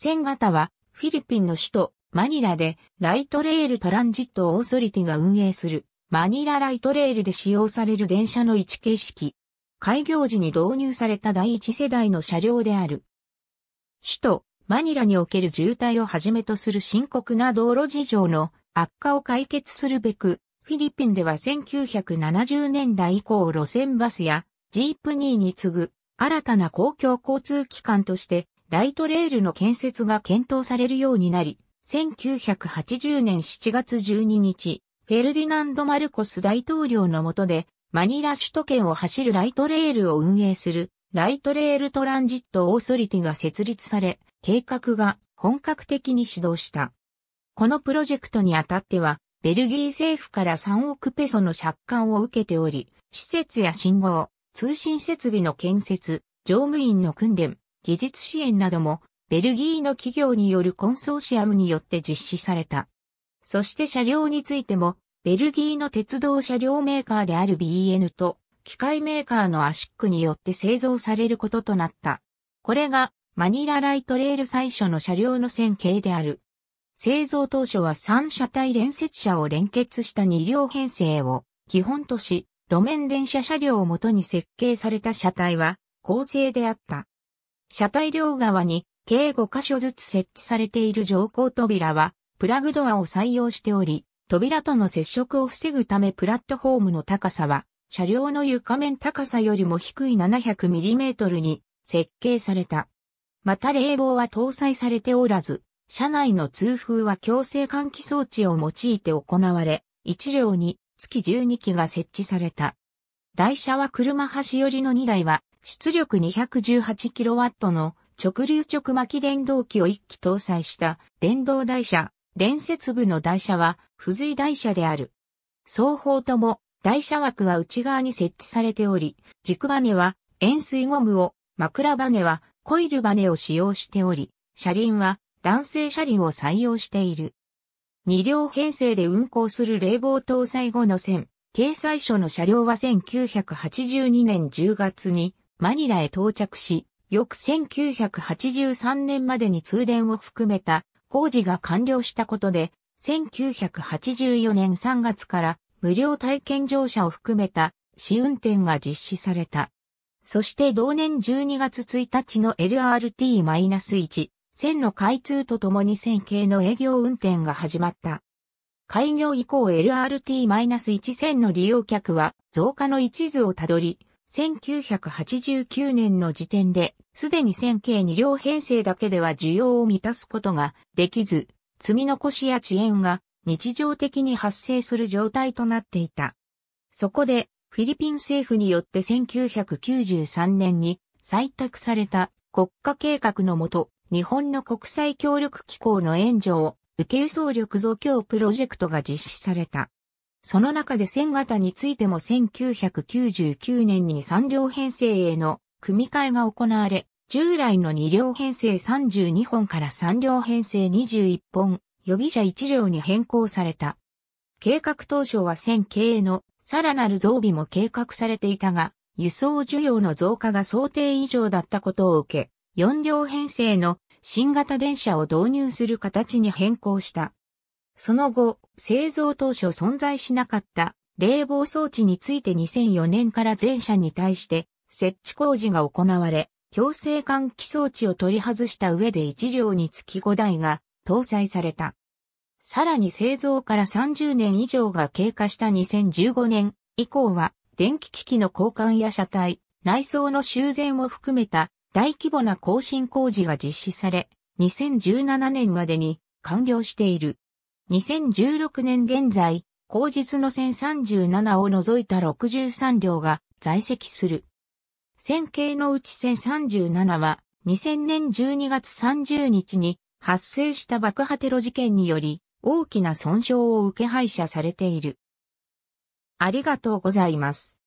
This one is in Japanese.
1 0型はフィリピンの首都マニラでライトレールトランジットオーソリティが運営するマニラライトレールで使用される電車の位置形式。開業時に導入された第一世代の車両である。首都マニラにおける渋滞をはじめとする深刻な道路事情の悪化を解決するべく、フィリピンでは1970年代以降路線バスやジープニーに次ぐ新たな公共交通機関としてライトレールの建設が検討されるようになり、1980年7月12日、フェルディナンド・マルコス大統領の下で、マニラ首都圏を走るライトレールを運営する、ライトレールトランジットオーソリティが設立され、計画が本格的に始動した。このプロジェクトにあたっては、ベルギー政府から3億ペソの借款を受けており、施設や信号、通信設備の建設、乗務員の訓練、技術支援なども、ベルギーの企業によるコンソーシアムによって実施された。そして車両についても、ベルギーの鉄道車両メーカーである BN と、機械メーカーのアシックによって製造されることとなった。これが、マニラライトレール最初の車両の線形である。製造当初は3車体連接車を連結した2両編成を基本とし、路面電車車両をもとに設計された車体は構成であった。車体両側に計5箇所ずつ設置されている乗降扉は、プラグドアを採用しており、扉との接触を防ぐためプラットフォームの高さは、車両の床面高さよりも低い 700mm に設計された。また冷房は搭載されておらず、車内の通風は強制換気装置を用いて行われ、1両に月12機が設置された。台車は車端寄りの2台は出力 218kW の直流直巻電動機を1機搭載した電動台車、連接部の台車は付随台車である。双方とも台車枠は内側に設置されており、軸バネは円錐ゴムを、枕バネはコイルバネを使用しており、車輪は男性車輪を採用している。二両編成で運行する冷房搭載後の線、掲載所の車両は1982年10月にマニラへ到着し、翌1983年までに通電を含めた工事が完了したことで、1984年3月から無料体験乗車を含めた試運転が実施された。そして同年12月1日の LRT-1 線の開通とともに線形の営業運転が始まった。開業以降 LRT-1 線の利用客は増加の一途をたどり、1989年の時点で、すでに1000系2両編成だけでは需要を満たすことができず、積み残しや遅延が日常的に発生する状態となっていた。そこで、フィリピン政府によって1993年に採択された国家計画のもと、日本の国際協力機構の援助を受け輸送力増強プロジェクトが実施された。その中で1000型についても1999年に3両編成への組み替えが行われ、従来の2両編成32本から3両編成21本、予備車1両に変更された。計画当初は1000系のさらなる増備も計画されていたが、輸送需要の増加が想定以上だったことを受け、4両編成の新型電車を導入する形に変更した。その後、製造当初存在しなかった冷房装置について2004年から全社に対して設置工事が行われ、強制換気装置を取り外した上で1両につき5台が搭載された。さらに製造から30年以上が経過した2015年以降は電気機器の交換や車体、内装の修繕を含めた大規模な更新工事が実施され、2017年までに完了している。2016年現在、後日の1037を除いた63両が在籍する。線形のうち1037は2000年12月30日に発生した爆破テロ事件により大きな損傷を受け廃車されている。ありがとうございます。